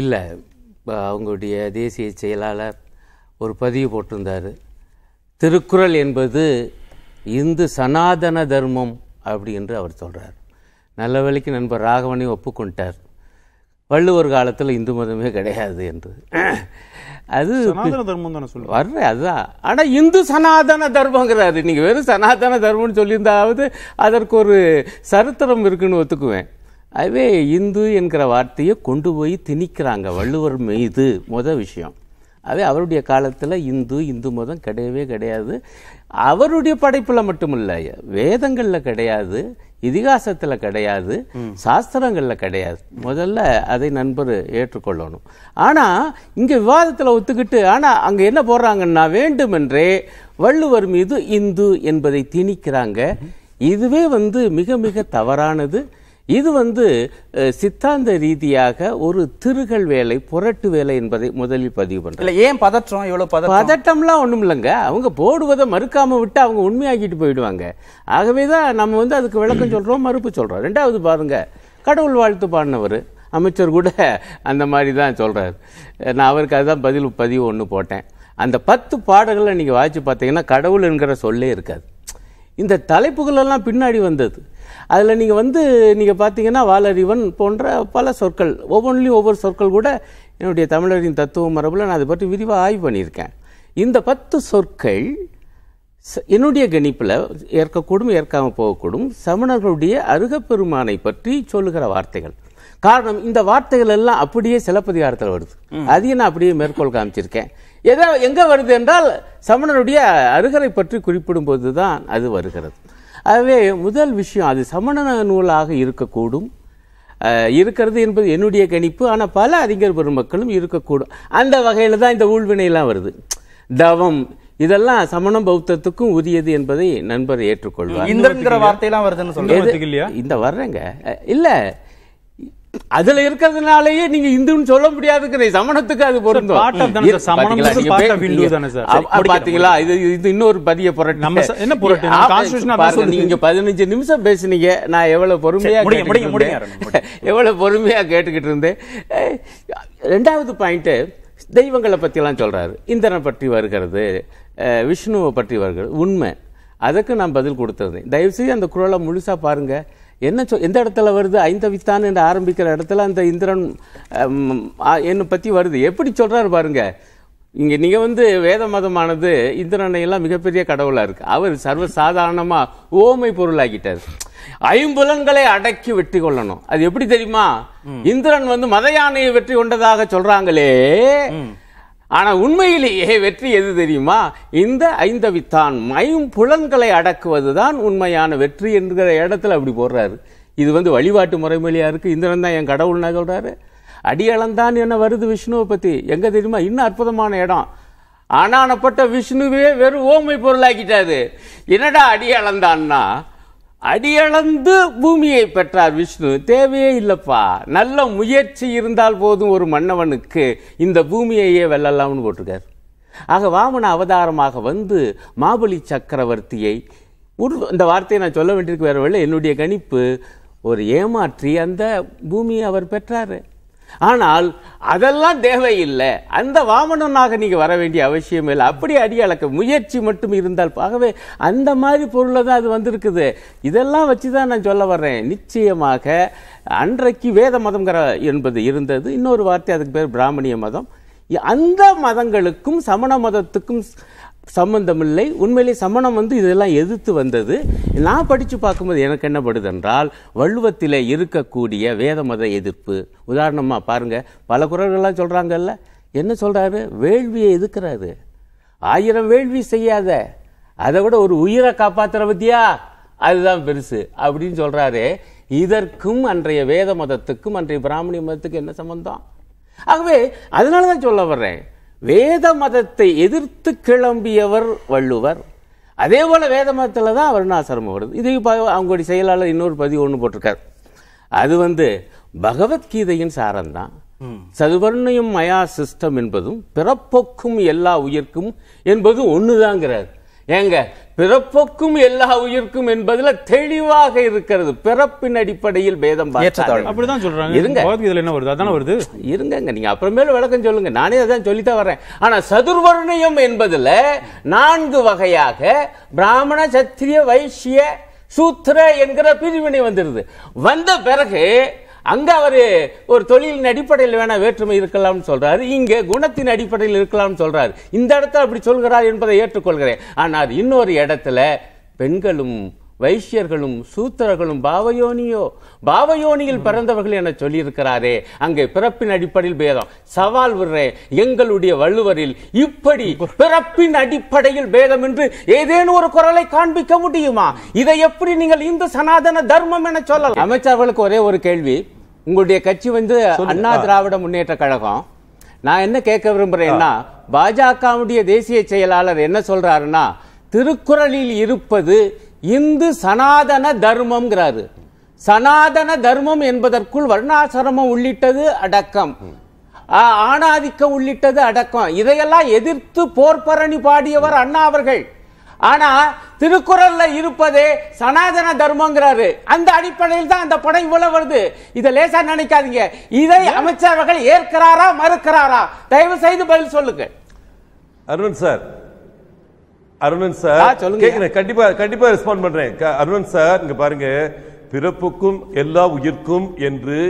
இல்லை அவங்களுடைய தேசிய செயலாளர் ஒரு பதிவு போட்டிருந்தார் திருக்குறள் என்பது இந்து சனாதன தர்மம் அப்படின்னு அவர் சொல்கிறார் நல்ல வழிக்கு நண்பர் ராகவனையும் ஒப்புக்கொண்டார் வள்ளுவர் காலத்தில் இந்து மதமே கிடையாது என்று அது தர்மம் தானே சொல்லு வர்ற அதுதான் ஆனால் இந்து சனாதன தர்மங்கிறாரு நீங்கள் வெறும் சனாதன தர்மம்னு சொல்லியிருந்தாவது அதற்கு ஒரு சரித்திரம் இருக்குன்னு ஒத்துக்குவேன் அதுவே இந்து என்கிற வார்த்தையை கொண்டு போய் திணிக்கிறாங்க வள்ளுவர் மீது முத விஷயம் அதே அவருடைய காலத்தில் இந்து இந்து மதம் கிடையவே கிடையாது அவருடைய படைப்பில் மட்டுமில்ல வேதங்களில் கிடையாது இதிகாசத்தில் கிடையாது சாஸ்திரங்களில் கிடையாது முதல்ல அதை நண்பர் ஏற்றுக்கொள்ளணும் ஆனால் இங்கே விவாதத்தில் ஒத்துக்கிட்டு ஆனால் அங்கே என்ன போடுறாங்கன்னா வேண்டுமென்றே வள்ளுவர் மீது இந்து என்பதை திணிக்கிறாங்க இதுவே வந்து மிக மிக தவறானது இது வந்து சித்தாந்த ரீதியாக ஒரு திருகல் வேலை புரட்டு வேலை என்பதை முதலில் பதிவு பண்ணுறாங்க ஏன் பதற்றம் இவ்வளோ பதட்டம்லாம் ஒன்றும் இல்லைங்க அவங்க போடுவதை மறுக்காமல் விட்டு அவங்க உண்மையாக்கிட்டு போயிடுவாங்க ஆகவே தான் நம்ம வந்து அதுக்கு விளக்கம் சொல்கிறோம் மறுப்பு சொல்கிறோம் ரெண்டாவது பாருங்க கடவுள் வாழ்த்து பாடினவர் அமைச்சர் கூட அந்த மாதிரி தான் சொல்கிறார் நான் அவருக்கு அதுதான் பதில் பதிவு ஒன்று போட்டேன் அந்த பத்து பாடல்களை நீங்கள் வாய்ச்சி பார்த்தீங்கன்னா கடவுள் என்கிற சொல்லே இருக்காது இந்த தலைப்புகளெல்லாம் பின்னாடி வந்தது அதில் நீங்கள் வந்து நீங்கள் பார்த்தீங்கன்னா வாலறிவன் போன்ற பல சொற்கள் ஒவ்வொன்றிலையும் ஒவ்வொரு சொற்கள் கூட என்னுடைய தமிழரின் தத்துவ மரபில் நான் அதை பற்றி விரிவாக ஆய்வு பண்ணியிருக்கேன் இந்த பத்து சொற்கள் என்னுடைய கணிப்பில் ஏற்கக்கூடும் ஏற்காமல் போகக்கூடும் சமணர்களுடைய அருகப்பெருமானை பற்றி சொல்லுகிற வார்த்தைகள் காரணம் இந்த வார்த்தைகள் எல்லாம் அப்படியே சிலப்பதிகாரத்தில் வருது அதையும் நான் அப்படியே மேற்கோள் காமிச்சிருக்கேன் எதை எங்கே வருது என்றால் சமணனுடைய அருகரை பற்றி குறிப்பிடும் போது தான் அது வருகிறது ஆகவே முதல் விஷயம் அது சமண நூலாக இருக்கக்கூடும் இருக்கிறது என்பது என்னுடைய கணிப்பு ஆனால் பல அறிஞர் பெருமக்களும் இருக்கக்கூடும் அந்த வகையில் தான் இந்த ஊழ்வினையெல்லாம் வருது தவம் இதெல்லாம் சமணம் பௌத்தத்துக்கும் உரியது என்பதை நண்பர் ஏற்றுக்கொள்வார் இந்த வார்த்தையெல்லாம் வருதுன்னு இந்த வர்றேங்க இல்லை அதுல இருக்கிறதுனாலயே நீங்க இந்துன்னு சொல்ல முடியாதுக்கு சமணத்துக்கு அது பொருந்தும் பாத்தீங்களா இது இது இன்னொரு பதிய புரட்டு நம்ம என்ன புரட்டு நீங்க பதினஞ்சு நிமிஷம் பேசுனீங்க நான் எவ்வளவு பொறுமையா எவ்வளவு பொறுமையா கேட்டுக்கிட்டு இருந்தேன் ரெண்டாவது பாயிண்ட் தெய்வங்களை பற்றிலாம் சொல்கிறாரு இந்திரனை பற்றி வருகிறது விஷ்ணுவை பற்றி வருகிறது உண்மை அதுக்கு நான் பதில் கொடுத்துருந்தேன் தயவுசெய்து அந்த குரலை முழுசாக பாருங்கள் என்ன சொ எந்த இடத்துல வருது ஐந்தவித்தான் என்று ஆரம்பிக்கிற இடத்துல அந்த இந்திரன் என்னை பற்றி வருது எப்படி சொல்கிறாரு பாருங்க இங்கே நீங்கள் வந்து வேத மதமானது இந்திரனை எல்லாம் மிகப்பெரிய கடவுளாக இருக்கு அவர் சர்வசாதாரணமாக ஓமை பொருளாகிட்டார் ஐம்புலன்களை அடக்கி வெற்றி கொள்ளணும் அது எப்படி தெரியுமா இந்திரன் வந்து மத யானையை வெற்றி கொண்டதாக சொல்கிறாங்களே ஆனால் உண்மையிலேயே வெற்றி எது தெரியுமா இந்த ஐந்தவித்தான் புலன்களை அடக்குவது தான் உண்மையான வெற்றி என்கிற இடத்துல அப்படி போடுறாரு இது வந்து வழிபாட்டு முறைமொழியாக இருக்குது இந்திரன் தான் என் கடவுள் சொல்கிறாரு அடியளந்தான் என்ன வருது விஷ்ணுவை பற்றி எங்கே தெரியுமா இன்னும் அற்புதமான இடம் ஆனானப்பட்ட விஷ்ணுவே வெறும் ஓமை பொருளாக்கிட்டாரு என்னடா அடி அடியளந்து பூமியை பெற்றார் விஷ்ணு தேவையே இல்லைப்பா நல்ல முயற்சி இருந்தால் போதும் ஒரு மன்னவனுக்கு இந்த பூமியையே வெல்லலாம்னு போட்டிருக்கார் ஆக வாமன அவதாரமாக வந்து மாபலி சக்கரவர்த்தியை ஒரு இந்த வார்த்தையை நான் சொல்ல வேண்டியிருக்கு வேறு வழி என்னுடைய கணிப்பு ஒரு ஏமாற்றி அந்த பூமியை அவர் பெற்றார் ஆனால் அதெல்லாம் தேவையில்லை அந்த வாமனனாக நீங்கள் வர வேண்டிய அவசியம் இல்லை அப்படி அடி அளக்க முயற்சி மட்டும் இருந்தால் ஆகவே அந்த மாதிரி பொருளை தான் அது வந்திருக்குது இதெல்லாம் வச்சு தான் நான் சொல்ல வர்றேன் நிச்சயமாக அன்றைக்கு வேத மதம்ங்கிற என்பது இருந்தது இன்னொரு வார்த்தை அதுக்கு பேர் பிராமணிய மதம் அந்த மதங்களுக்கும் சமண மதத்துக்கும் இல்லை உண்மையிலே சமணம் வந்து இதெல்லாம் எதிர்த்து வந்தது நான் படித்து பார்க்கும்போது எனக்கு என்ன வள்ளுவத்தில் இருக்கக்கூடிய வேத மத எதிர்ப்பு உதாரணமாக பாருங்கள் பல குரல்கள்லாம் சொல்கிறாங்கல்ல என்ன சொல்கிறாரு வேள்வியை எதிர்க்கிறாரு ஆயிரம் வேள்வி செய்யாத அதை விட ஒரு உயிரை காப்பாற்றுற பற்றியா அதுதான் பெருசு அப்படின்னு சொல்கிறாரு இதற்கும் அன்றைய வேத மதத்துக்கும் அன்றைய பிராமணிய மதத்துக்கும் என்ன சம்மந்தம் ஆகவே அதனால தான் சொல்ல வர்றேன் வேத மதத்தை எதிர்த்து கிளம்பியவர் வள்ளுவர் அதே போல் வேத மதத்தில் தான் வருணாசிரமம் வருது இதை அவங்களுடைய செயலாளர் இன்னொரு பதிவு ஒன்று போட்டிருக்கார் அது வந்து பகவத்கீதையின் சாரம் சதுவர்ணயம் மயா சிஸ்டம் என்பதும் பிறப்போக்கும் எல்லா உயிர்க்கும் என்பதும் ஒன்று தாங்கிறார் ஏங்க பிறப்புக்கும் எல்லா உயிருக்கும் என்பதுல தெளிவாக இருக்கிறது பிறப்பின் அடிப்படையில் பேதம் அப்படிதான் சொல்றாங்க இருங்க என்ன வருது அதான் வருது இருங்கங்க நீங்க அப்புறமேல விளக்கம் சொல்லுங்க நானே அதான் சொல்லித்தான் வரேன் ஆனா சதுர்வர்ணயம் என்பதுல நான்கு வகையாக பிராமண சத்திரிய வைசிய சூத்திர என்கிற பிரிவினை வந்துருது வந்த பிறகு அங்க அவர் ஒரு தொழிலின் அடிப்படையில் வேணா வேற்றுமை இருக்கலாம்னு சொல்றாரு இங்கே குணத்தின் அடிப்படையில் இருக்கலாம்னு சொல்றாரு இந்த இடத்துல அப்படி சொல்கிறார் என்பதை ஏற்றுக்கொள்கிறேன் ஆனால் இன்னொரு இடத்துல பெண்களும் வைசியர்களும் சூத்திரர்களும் பாவயோனியோ பாவயோனியில் பிறந்தவர்கள் என சொல்லியிருக்கிறாரே அங்கே பிறப்பின் அடிப்படையில் பேதம் சவால் விடுறேன் எங்களுடைய வள்ளுவரில் இப்படி பிறப்பின் அடிப்படையில் பேதம் என்று ஏதேனும் ஒரு குரலை காண்பிக்க முடியுமா இதை எப்படி நீங்கள் இந்து சனாதன தர்மம் என சொல்லலாம் அமைச்சர்களுக்கு ஒரே ஒரு கேள்வி உங்களுடைய கட்சி வந்து அண்ணா திராவிட முன்னேற்ற கழகம் நான் என்ன கேட்க விரும்புறேன்னா பாஜகவுடைய தேசிய செயலாளர் என்ன சொல்றாருன்னா திருக்குறளில் இருப்பது இந்து சனாதன தர்மம்ங்கிறாரு சனாதன தர்மம் என்பதற்குள் வருணாசிரமம் உள்ளிட்டது அடக்கம் ஆணாதிக்கம் உள்ளிட்டது அடக்கம் இதையெல்லாம் எதிர்த்து போர்பரணி பாடியவர் அண்ணா அவர்கள் ஆனா திருக்குறள்ல இருப்பது சனாதன தர்மங்கிறாரு அந்த அடிப்படையில் தான் அந்த படம் இவ்வளவு வருது இதை லேசா நினைக்காதீங்க இதை அமைச்சர்கள் ஏற்கிறாரா மறுக்கிறாரா தயவு செய்து பதில் சொல்லுங்க அருண் சார் அருணன் சார் சொல்லுங்க கண்டிப்பா கண்டிப்பா ரெஸ்பாண்ட் பண்றேன் அருணன் சார் இங்க பாருங்க பிறப்புக்கும் எல்லா உயிர்க்கும் என்று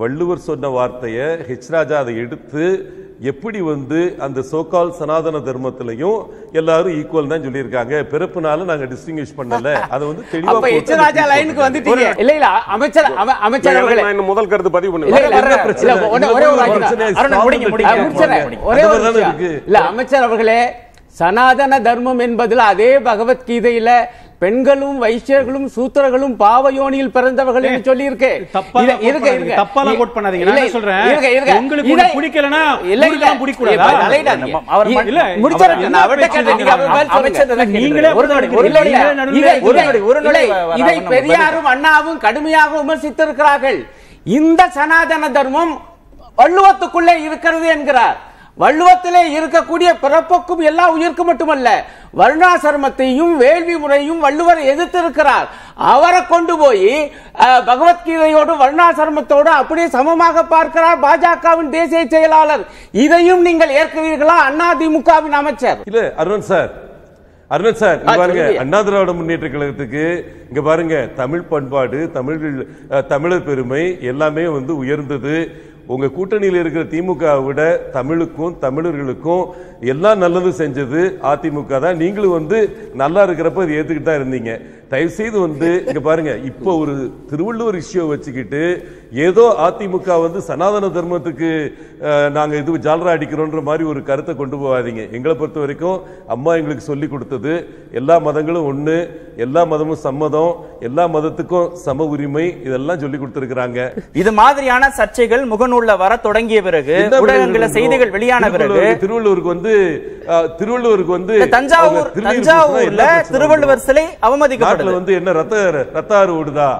வள்ளுவர் சொன்ன வார்த்தையை ஹெச் ராஜா அதை எடுத்து எப்படி வந்து அந்த சோக்கால் சனாதன தர்மத்திலையும் எல்லாரும் ஈக்குவல் தான் சொல்லியிருக்காங்க பிறப்புனால நாங்க டிஸ்டிங்கிஷ் பண்ணல அது வந்து தெளிவா எச்சராஜா லைனுக்கு வந்துட்டீங்க இல்ல இல்ல அமைச்சர் அமைச்சர் அவர்களே முதல் கருத்து பதிவு பண்ணுங்க இல்ல அமைச்சர் அவர்களே சனாதன தர்மம் என்பதில் அதே பகவத்கீதையில பெண்களும் வைசியர்களும் சூத்திரர்களும் பாவ யோனியில் பிறந்தவர்கள் என்று சொல்லி இருக்கேன் இதை பெரியாரும் அண்ணாவும் கடுமையாக விமர்சித்திருக்கிறார்கள் இந்த சனாதன தர்மம் வள்ளுவத்துக்குள்ளே இருக்கிறது என்கிறார் வள்ளுவத்திலே இருக்கக்கூடிய பிறப்புக்கும் எல்லா உயிர்க்கும் மட்டுமல்ல வருணாசிரமத்தையும் வேள்வி முறையும் வள்ளுவர் எதிர்த்திருக்கிறார் அவரை கொண்டு போய் பகவத்கீதையோடு வருணாசிரமத்தோடு அப்படியே சமமாக பார்க்கிறார் பாஜகவின் தேசிய செயலாளர் இதையும் நீங்கள் ஏற்கிறீர்களா அண்ணா திமுகவின் அமைச்சர் இல்ல அருண் சார் அருணன் சார் பாருங்க அண்ணா திராவிட முன்னேற்ற கழகத்துக்கு இங்க பாருங்க தமிழ் பண்பாடு தமிழ் தமிழர் பெருமை எல்லாமே வந்து உயர்ந்தது உங்கள் கூட்டணியில் இருக்கிற திமுக விட தமிழுக்கும் தமிழர்களுக்கும் எல்லாம் நல்லது செஞ்சது அதிமுக தான் நீங்களும் வந்து நல்லா இருக்கிறப்ப இதை ஏற்றுக்கிட்டு தான் இருந்தீங்க தயவு செய்து வந்து இங்க பாருங்க இப்போ ஒரு திருவள்ளுவர் இஷ்யூ வச்சுக்கிட்டு ஏதோ அதிமுக வந்து சனாதன தர்மத்துக்கு நாங்க இது ஜாலரா அடிக்கிறோன்ற மாதிரி ஒரு கருத்தை கொண்டு போகாதீங்க எங்களை பொறுத்த வரைக்கும் அம்மா எங்களுக்கு சொல்லி கொடுத்தது எல்லா மதங்களும் ஒண்ணு எல்லா மதமும் சம்மதம் எல்லா மதத்துக்கும் சம உரிமை இதெல்லாம் சொல்லி கொடுத்திருக்கிறாங்க இது மாதிரியான சர்ச்சைகள் முகநூல்ல வர தொடங்கிய பிறகு செய்திகள் வெளியான பிறகு திருவள்ளுவருக்கு வந்து திருவள்ளுவருக்கு வந்து தஞ்சாவூர் தஞ்சாவூர்ல திருவள்ளுவர் சிலை அவமதிக்கப்பட்டது நாட்டில் வந்து என்ன ரத்த ரத்தாறு ஓடுதா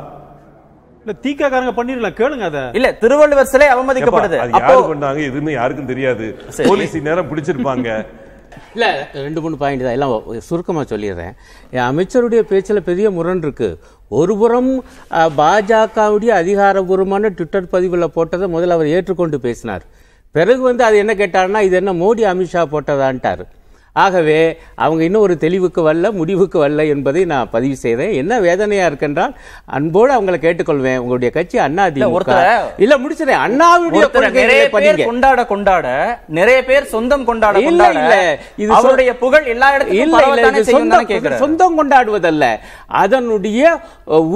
இல்ல தீக்காக்காரங்க பண்ணிடலாம் கேளுங்க அத இல்ல திருவள்ளுவர் சிலை அவமதிக்கப்படுது யாரு பண்ணாங்க இதுன்னு யாருக்கும் தெரியாது போலீஸ் நேரம் பிடிச்சிருப்பாங்க இல்ல ரெண்டு மூணு பாயிண்ட் தான் எல்லாம் சுருக்கமா சொல்லிடுறேன் அமைச்சருடைய பேச்சில் பெரிய முரண் இருக்கு ஒருபுறம் பாஜகவுடைய அதிகாரபூர்வமான ட்விட்டர் பதிவுல போட்டதை முதல்ல அவர் ஏற்றுக்கொண்டு பேசினார் பிறகு வந்து அது என்ன கேட்டார்னா இது என்ன மோடி அமித்ஷா போட்டதான்ட்டார் ஆகவே அவங்க இன்னும் ஒரு தெளிவுக்கு வரல முடிவுக்கு வரல என்பதை நான் பதிவு செய்தேன் என்ன வேதனையாக இருக்கின்றால் அன்போடு அவங்களை கேட்டுக்கொள்வேன் உங்களுடைய கட்சி அண்ணா திமுக இல்ல முடிச்சிடேன் அண்ணாவுடைய கொண்டாட கொண்டாட நிறைய பேர் சொந்தம் கொண்டாட இல்ல இல்ல இது அவருடைய புகழ் எல்லா இடத்துலயும் இல்ல சொந்தம் கொண்டாடுவதல்ல அதனுடைய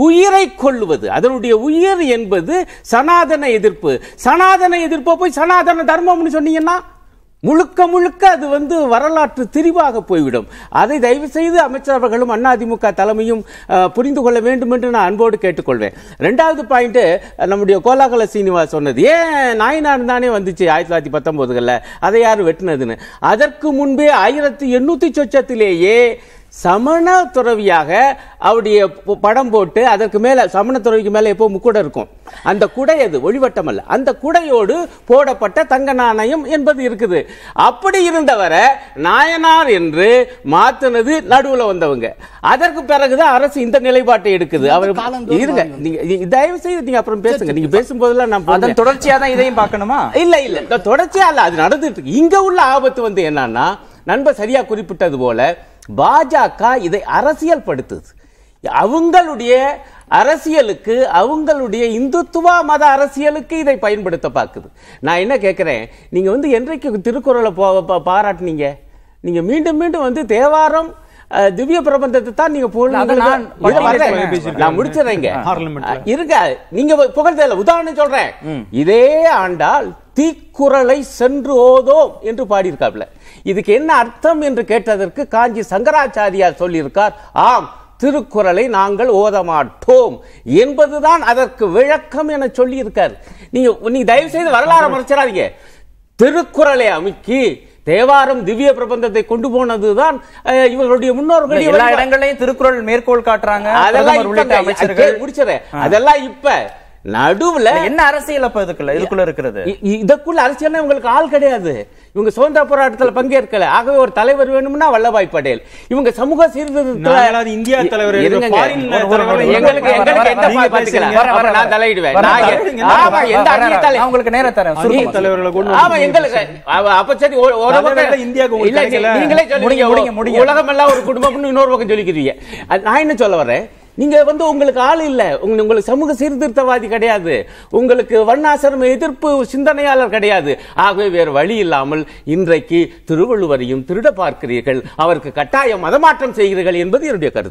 உயிரை கொள்வது அதனுடைய உயிர் என்பது சனாதன எதிர்ப்பு சனாதன எதிர்ப்பை போய் சனாதன தர்மம்னு சொன்னீங்கன்னா முழுக்க முழுக்க அது வந்து வரலாற்று திரிவாக போய்விடும் அதை தயவு செய்து அமைச்சர் அவர்களும் அதிமுக தலைமையும் புரிந்து கொள்ள வேண்டும் என்று நான் அன்போடு கேட்டுக்கொள்வேன் ரெண்டாவது பாயிண்ட்டு நம்முடைய கோலாகல சீனிவாஸ் சொன்னது ஏன் நாயினார் தானே வந்துச்சு ஆயிரத்தி தொள்ளாயிரத்தி பத்தொன்பதுகளில் அதை யார் வெட்டினதுன்னு அதற்கு முன்பே ஆயிரத்தி எண்ணூற்றி சொச்சத்திலேயே சமண துறவியாக அவருடைய படம் போட்டு அதற்கு மேலே சமண துறவிக்கு மேலே எப்போ முக்கூட இருக்கும் அந்த குடை அது ஒளிவட்டம் அல்ல அந்த குடையோடு போடப்பட்ட தங்க நாணயம் என்பது இருக்குது அப்படி இருந்தவரை நாயனார் என்று மாத்தினது நடுவில் வந்தவங்க அதற்கு பிறகுதான் அரசு இந்த நிலைப்பாட்டை எடுக்குது அவர் இருங்க நீங்க தயவு செய்து நீங்க அப்புறம் பேசுங்க நீங்க பேசும்போதெல்லாம் நான் அதன் தொடர்ச்சியா தான் இதையும் பார்க்கணுமா இல்ல இல்ல தொடர்ச்சியா இல்ல அது நடந்துட்டு இங்க உள்ள ஆபத்து வந்து என்னன்னா நண்பர் சரியா குறிப்பிட்டது போல பாஜக இதை அரசியல் படுத்துது அவங்களுடைய அரசியலுக்கு அவங்களுடைய இந்துத்துவ மத அரசியலுக்கு இதை பயன்படுத்த பார்க்குது நான் என்ன கேட்குறேன் நீங்கள் வந்து என்றைக்கு திருக்குறளை பாராட்டினீங்க நீங்கள் மீண்டும் மீண்டும் வந்து தேவாரம் திவ்ய பிரபந்தத்தை தான் நீங்க நான் முடிச்சிடறேங்க இருங்க நீங்க புகழ்தல உதாரணம் சொல்றேன் இதே ஆண்டால் தீக்குறளை சென்று ஓதோம் என்று பாடியிருக்காப்ல இதுக்கு என்ன அர்த்தம் என்று கேட்டதற்கு காஞ்சி சங்கராச்சாரியார் சொல்லியிருக்கார் ஆம் திருக்குறளை நாங்கள் ஓத மாட்டோம் என்பதுதான் அதற்கு விளக்கம் என சொல்லியிருக்கார் நீங்க நீங்க தயவு செய்து வரலாறு மறைச்சிடாதீங்க திருக்குறளை அமுக்கி தேவாரம் திவ்ய பிரபந்தத்தை கொண்டு போனதுதான் இவர்களுடைய முன்னோர்கள் எல்லா இடங்களையும் திருக்குறள் மேற்கோள் காட்டுறாங்க அதெல்லாம் முடிச்சதே அதெல்லாம் இப்ப நடுவுல என்ன அரசியல் அப்ப இதுக்குள்ள இதுக்குள்ள இருக்கிறது இதுக்குள்ள அரசியல் உங்களுக்கு ஆள் கிடையாது இவங்க சுதந்திர போராட்டத்துல பங்கேற்கல ஆகவே ஒரு தலைவர் வேணும்னா வல்லபாய் படேல் இவங்க சமூக சீர்திருத்தத்தில் இந்தியா தலைவர் எங்களுக்கு எங்களுக்கு நான் தலையிடுவேன் அவங்களுக்கு நேரம் தரேன் ஆமா எங்களுக்கு அப்ப சரி ஒரு பக்கம் இந்தியாவுக்கு இல்ல நீங்களே சொல்லுங்க உலகம் எல்லாம் ஒரு குடும்பம்னு இன்னொரு பக்கம் சொல்லிக்கிறீங்க நான் என்ன சொல்ல வரேன் நீங்க வந்து உங்களுக்கு ஆள் இல்லை உங்களுக்கு சமூக சீர்திருத்தவாதி கிடையாது உங்களுக்கு வண்ணாசிரம எதிர்ப்பு சிந்தனையாளர் கிடையாது ஆகவே வேறு வழி இல்லாமல் இன்றைக்கு திருவள்ளுவரையும் திருட பார்க்கிறீர்கள் அவருக்கு கட்டாயம் மதமாற்றம் செய்கிறீர்கள் என்பது என்னுடைய கருத்து